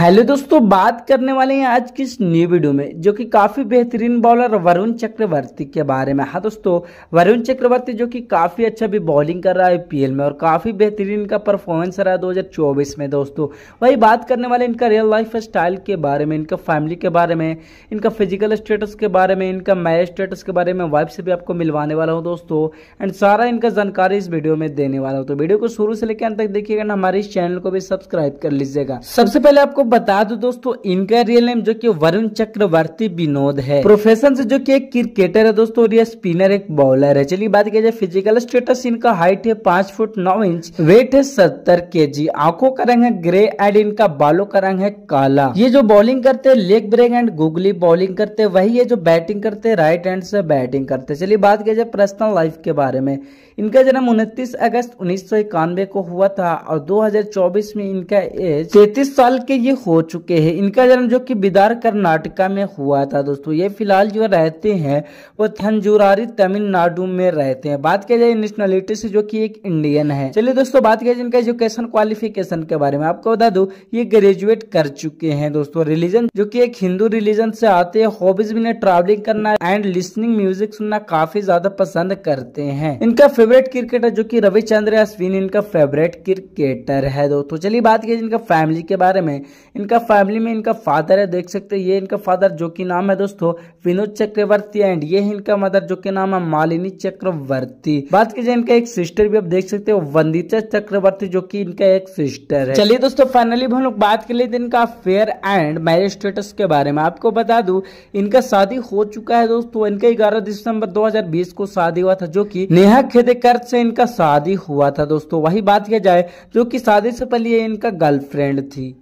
hello दोस्तों बात करने वाले हैं आज की इस न्यू वीडियो में जो कि काफ़ी बेहतरीन बॉलर वरुण चक्रवर्ती के बारे में हाँ दोस्तों वरुण चक्रवर्ती जो कि काफ़ी अच्छा भी बॉलिंग कर रहा है पी में और काफ़ी बेहतरीन का परफॉर्मेंस रहा है दो में दोस्तों वही बात करने वाले इनका रियल लाइफ स्टाइल के बारे में इनका फैमिली के बारे में इनका फिजिकल स्टेटस के बारे में इनका मैरिज स्टेटस के बारे में वाइफ से भी आपको मिलवाने वाला हूँ दोस्तों एंड सारा इनका जानकारी इस वीडियो में देने वाला हूँ तो वीडियो को शुरू से लेकर अंत तक देखिएगा हमारे इस चैनल को भी सब्सक्राइब कर लीजिएगा सबसे पहले आपको बता दो दोस्तों इनका रियल नेम जो कि वरुण चक्रवर्ती विनोद है प्रोफेशन से जो कि एक क्रिकेटर है दोस्तों और ये स्पिनर एक बॉलर है चलिए बात किया जाए फिजिकल स्टेटस इनका हाइट है पांच फुट नौ इंच वेट है सत्तर के जी आंखों का रंग है ग्रे एंड इनका बालों का रंग है काला ये जो बॉलिंग करते है leg break and googly bowling करते है वही ये जो बैटिंग करते है राइट हैंड से बैटिंग करते है चलिए बात किया जाए पर्सनल लाइफ के बारे में इनका जन्म उनतीस अगस्त उन्नीस को हुआ था और दो में इनका एज तैतीस साल के ये हो चुके हैं इनका जन्म जो कि बिदार कर्नाटका में हुआ था दोस्तों ये फिलहाल जो रहते हैं वो थंजुरारी तमिलनाडु में रहते हैं बात किया जाए नेशनलिटी से जो कि एक इंडियन है चलिए दोस्तों बात किया जाए इनका एजुकेशन क्वालिफिकेशन के बारे में आपको बता दो ये ग्रेजुएट कर चुके हैं दोस्तों रिलीजन जो की एक हिंदू रिलीजन से आते हैं हॉबीज भी ट्रेवलिंग करना एंड लिसनिंग म्यूजिक सुनना काफी ज्यादा पसंद करते हैं इनका फेवरेट क्रिकेटर जो की रविचंद्र अश्विन इनका फेवरेट क्रिकेटर है दोस्तों चलिए बात जाए इनका फैमिली के बारे में इनका फैमिली में इनका फादर है देख सकते हैं ये इनका फादर जो कि नाम है दोस्तों विनोद चक्रवर्ती एंड ये इनका मदर जो कि नाम है मालिनी चक्रवर्ती बात कीजिए इनका एक सिस्टर भी आप देख सकते हो वंदिता चक्रवर्ती जो की इनका एक सिस्टर है चलिए दोस्तों फाइनली हम लोग बात कर लेते इनका अफेयर एंड मैरिज स्टेटस के बारे में आपको बता दू इनका शादी हो चुका है दोस्तों इनका ग्यारह दिसंबर दो को शादी हुआ था जो की नेहा खेदेकर से इनका शादी हुआ था दोस्तों वही बात किया जाए जो कि शादी से पहले इनका गर्लफ्रेंड थी